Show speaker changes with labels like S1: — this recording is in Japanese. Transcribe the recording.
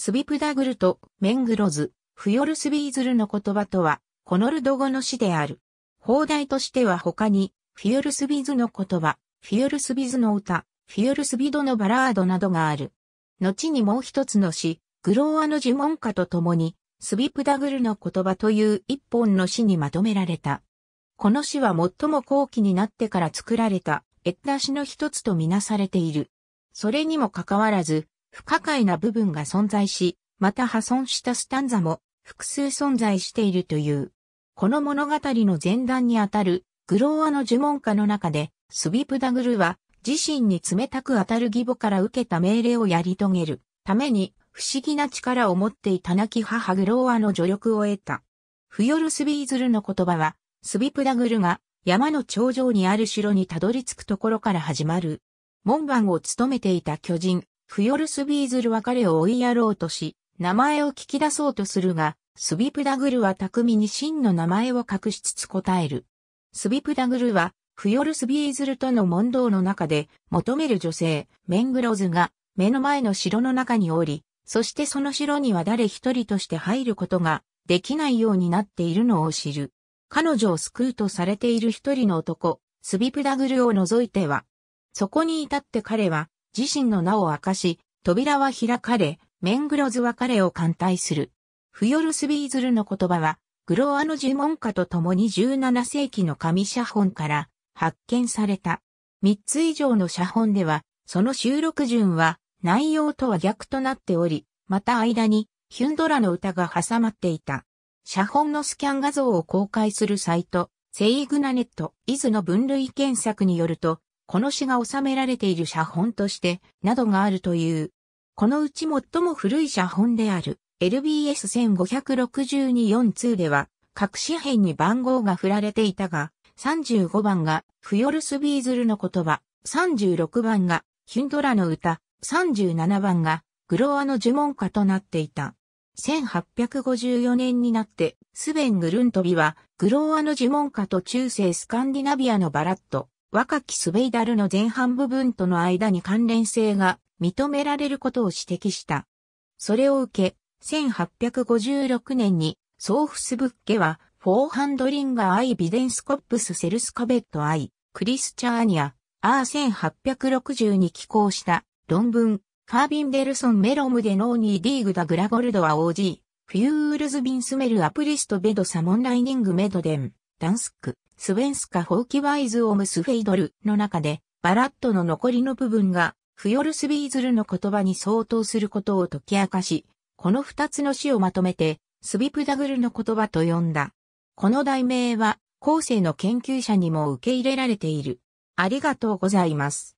S1: スビプダグルとメングロズ、フヨルスビーズルの言葉とは、コノルド語の詩である。放題としては他に、フヨルスビズの言葉、フヨルスビズの歌、フヨルスビドのバラードなどがある。後にもう一つの詩、グローアの呪文歌と共に、スビプダグルの言葉という一本の詩にまとめられた。この詩は最も後期になってから作られた、エッダ詩の一つとみなされている。それにもかかわらず、不可解な部分が存在し、また破損したスタンザも複数存在しているという。この物語の前段にあたるグローアの呪文家の中で、スビプダグルは自身に冷たく当たる義母から受けた命令をやり遂げるために不思議な力を持っていた亡き母グローアの助力を得た。フヨルスビーズルの言葉は、スビプダグルが山の頂上にある城にたどり着くところから始まる。門番を務めていた巨人、フヨルスビーズルは彼を追いやろうとし、名前を聞き出そうとするが、スビプダグルは巧みに真の名前を隠しつつ答える。スビプダグルは、フヨルスビーズルとの問答の中で、求める女性、メングローズが、目の前の城の中におり、そしてその城には誰一人として入ることが、できないようになっているのを知る。彼女を救うとされている一人の男、スビプダグルを除いては、そこに至って彼は、自身の名を明かし、扉は開かれ、メングロズは彼を艦隊する。フヨルスビーズルの言葉は、グロアの呪文家と共に17世紀の紙写本から発見された。3つ以上の写本では、その収録順は内容とは逆となっており、また間にヒュンドラの歌が挟まっていた。写本のスキャン画像を公開するサイト、セイグナネット、イズの分類検索によると、この詩が収められている写本として、などがあるという。このうち最も古い写本である LBS1562-42 では、各紙辺に番号が振られていたが、35番がフヨルス・ビーズルの言葉、36番がヒュンドラの歌、37番がグロアの呪文歌となっていた。1854年になって、スベン・グルントビは、グローアの呪文歌と中世スカンディナビアのバラット、若きスベイダルの前半部分との間に関連性が認められることを指摘した。それを受け、1856年にソーフスブッケは、フォーハンドリンガー・アイ・ビデンスコップス・セルスカベット・アイ、クリスチャーニア、アー1860に寄稿した論文、カービンデルソン・メロムでノーニー・ディーグダ・グラゴルドは OG、フュールズ・ビンスメル・アプリスト・ベド・サモン・ライニング・メドデン、ダンスク。スウェンスカ・ホーキワイズ・オムス・フェイドルの中で、バラットの残りの部分が、フヨルス・ビーズルの言葉に相当することを解き明かし、この二つの詩をまとめて、スビプダグルの言葉と呼んだ。この題名は、後世の研究者にも受け入れられている。ありがとうございます。